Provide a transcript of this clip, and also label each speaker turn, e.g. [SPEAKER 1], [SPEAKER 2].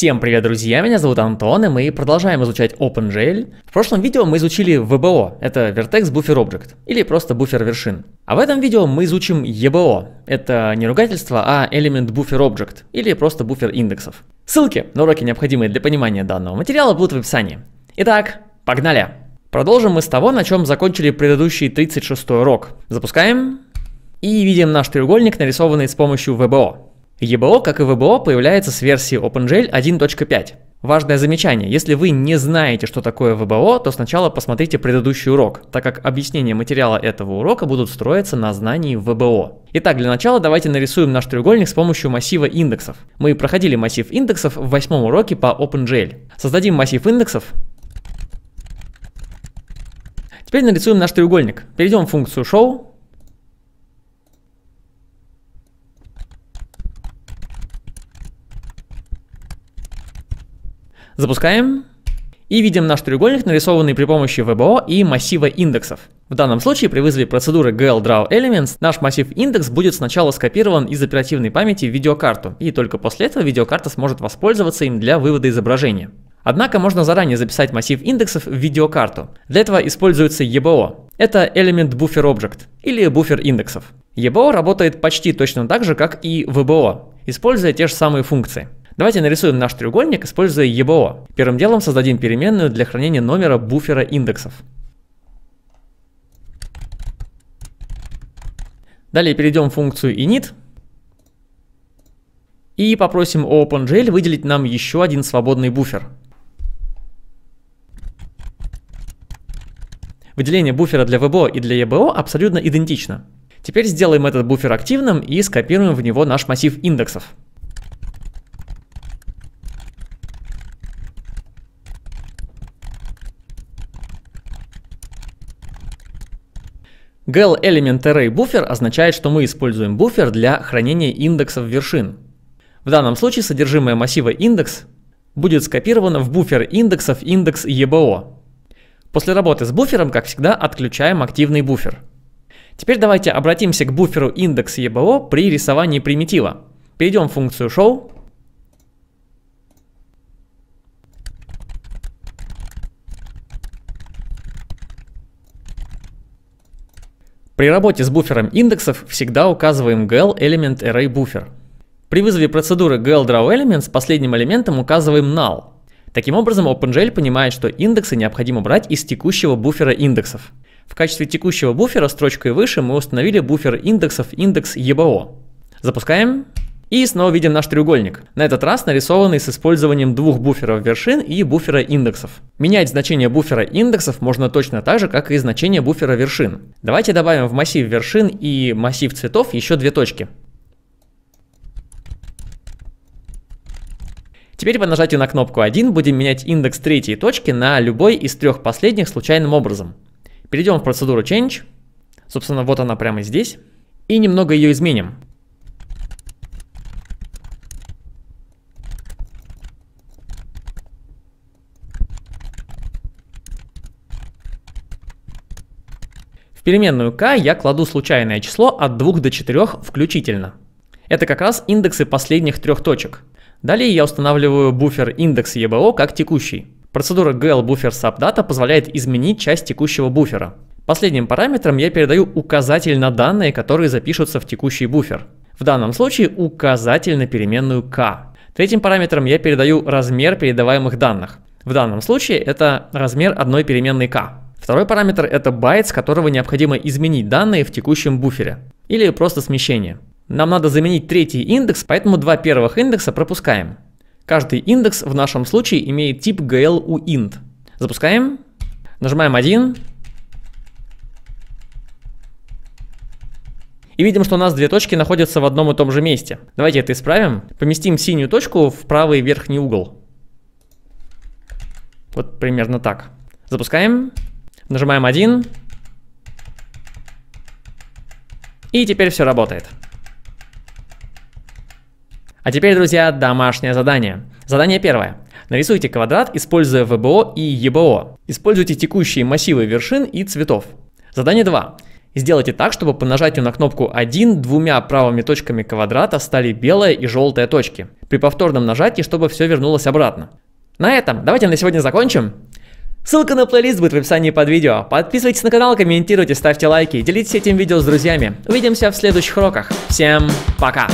[SPEAKER 1] Всем привет, друзья! Меня зовут Антон, и мы продолжаем изучать OpenGL. В прошлом видео мы изучили VBO, это Vertex Buffer Object, или просто буфер вершин. А в этом видео мы изучим EBO, это не ругательство, а Element Buffer Object, или просто буфер индексов. Ссылки на уроки, необходимые для понимания данного материала, будут в описании. Итак, погнали! Продолжим мы с того, на чем закончили предыдущий 36 урок. Запускаем и видим наш треугольник, нарисованный с помощью VBO. EBO, как и VBO, появляется с версии OpenGL 1.5. Важное замечание, если вы не знаете, что такое ВБО, то сначала посмотрите предыдущий урок, так как объяснения материала этого урока будут строиться на знании ВБО. Итак, для начала давайте нарисуем наш треугольник с помощью массива индексов. Мы проходили массив индексов в восьмом уроке по OpenGL. Создадим массив индексов. Теперь нарисуем наш треугольник. Перейдем в функцию show, Запускаем. И видим наш треугольник, нарисованный при помощи VBO и массива индексов. В данном случае при вызове процедуры glDrawElements наш массив индекс будет сначала скопирован из оперативной памяти в видеокарту, и только после этого видеокарта сможет воспользоваться им для вывода изображения. Однако можно заранее записать массив индексов в видеокарту. Для этого используется EBO. Это Element Buffer Object или буфер индексов. EBO работает почти точно так же, как и VBO, используя те же самые функции. Давайте нарисуем наш треугольник, используя EBO. Первым делом создадим переменную для хранения номера буфера индексов. Далее перейдем в функцию init и попросим OpenGL выделить нам еще один свободный буфер. Выделение буфера для VBO и для EBO абсолютно идентично. Теперь сделаем этот буфер активным и скопируем в него наш массив индексов. Gal Element Array Buffer означает, что мы используем буфер для хранения индексов вершин. В данном случае содержимое массива индекс будет скопировано в буфер индексов индекс EBO. После работы с буфером, как всегда, отключаем активный буфер. Теперь давайте обратимся к буферу индекс EBO при рисовании примитива. Перейдем в функцию show При работе с буфером индексов всегда указываем gl element array buffer. При вызове процедуры gl draw element с последним элементом указываем null. Таким образом, OpenGL понимает, что индексы необходимо брать из текущего буфера индексов. В качестве текущего буфера строчкой выше мы установили буфер индексов индекс EBO. Запускаем. И снова видим наш треугольник, на этот раз нарисованный с использованием двух буферов вершин и буфера индексов. Менять значение буфера индексов можно точно так же, как и значение буфера вершин. Давайте добавим в массив вершин и массив цветов еще две точки. Теперь по нажатию на кнопку 1 будем менять индекс третьей точки на любой из трех последних случайным образом. Перейдем в процедуру Change. Собственно, вот она прямо здесь. И немного ее изменим. В переменную k я кладу случайное число от 2 до 4 включительно. Это как раз индексы последних трех точек. Далее я устанавливаю буфер индекс EBO как текущий. Процедура glBufferSubData позволяет изменить часть текущего буфера. Последним параметром я передаю указатель на данные, которые запишутся в текущий буфер. В данном случае указатель на переменную k. Третьим параметром я передаю размер передаваемых данных. В данном случае это размер одной переменной k. Второй параметр это байт, с которого необходимо изменить данные в текущем буфере. Или просто смещение. Нам надо заменить третий индекс, поэтому два первых индекса пропускаем. Каждый индекс в нашем случае имеет тип GLUINT. Запускаем, нажимаем 1, и видим, что у нас две точки находятся в одном и том же месте. Давайте это исправим. Поместим синюю точку в правый верхний угол. Вот примерно так. Запускаем. Нажимаем 1. И теперь все работает. А теперь, друзья, домашнее задание. Задание первое. Нарисуйте квадрат, используя ВБО и ЕБО. Используйте текущие массивы вершин и цветов. Задание 2. Сделайте так, чтобы по нажатию на кнопку 1 двумя правыми точками квадрата стали белая и желтая точки. При повторном нажатии, чтобы все вернулось обратно. На этом давайте на сегодня закончим. Ссылка на плейлист будет в описании под видео. Подписывайтесь на канал, комментируйте, ставьте лайки, делитесь этим видео с друзьями. Увидимся в следующих уроках. Всем пока!